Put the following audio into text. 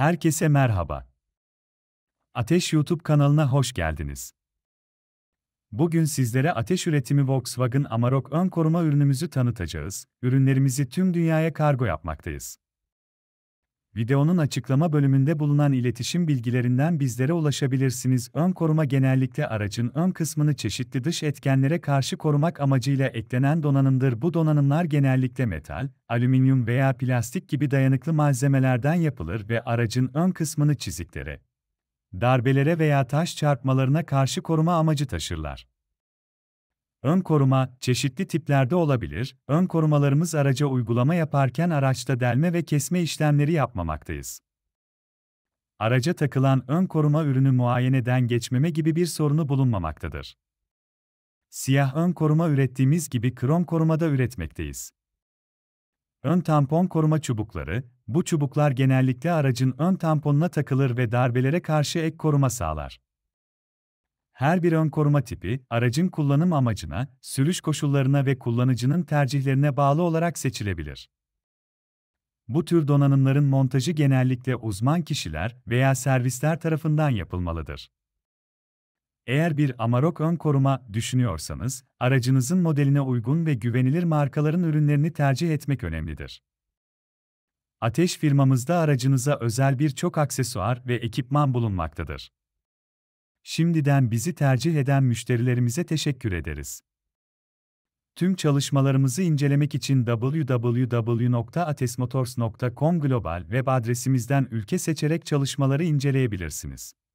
Herkese merhaba. Ateş YouTube kanalına hoş geldiniz. Bugün sizlere ateş üretimi Volkswagen Amarok ön koruma ürünümüzü tanıtacağız. Ürünlerimizi tüm dünyaya kargo yapmaktayız. Videonun açıklama bölümünde bulunan iletişim bilgilerinden bizlere ulaşabilirsiniz. Ön koruma genellikle aracın ön kısmını çeşitli dış etkenlere karşı korumak amacıyla eklenen donanımdır. Bu donanımlar genellikle metal, alüminyum veya plastik gibi dayanıklı malzemelerden yapılır ve aracın ön kısmını çiziklere, darbelere veya taş çarpmalarına karşı koruma amacı taşırlar. Ön koruma, çeşitli tiplerde olabilir, ön korumalarımız araca uygulama yaparken araçta delme ve kesme işlemleri yapmamaktayız. Araca takılan ön koruma ürünü muayeneden geçmeme gibi bir sorunu bulunmamaktadır. Siyah ön koruma ürettiğimiz gibi krom korumada üretmekteyiz. Ön tampon koruma çubukları, bu çubuklar genellikle aracın ön tamponuna takılır ve darbelere karşı ek koruma sağlar. Her bir ön koruma tipi, aracın kullanım amacına, sürüş koşullarına ve kullanıcının tercihlerine bağlı olarak seçilebilir. Bu tür donanımların montajı genellikle uzman kişiler veya servisler tarafından yapılmalıdır. Eğer bir Amarok ön koruma düşünüyorsanız, aracınızın modeline uygun ve güvenilir markaların ürünlerini tercih etmek önemlidir. Ateş firmamızda aracınıza özel birçok aksesuar ve ekipman bulunmaktadır. Şimdiden bizi tercih eden müşterilerimize teşekkür ederiz. Tüm çalışmalarımızı incelemek için www.atesmotors.com global web adresimizden ülke seçerek çalışmaları inceleyebilirsiniz.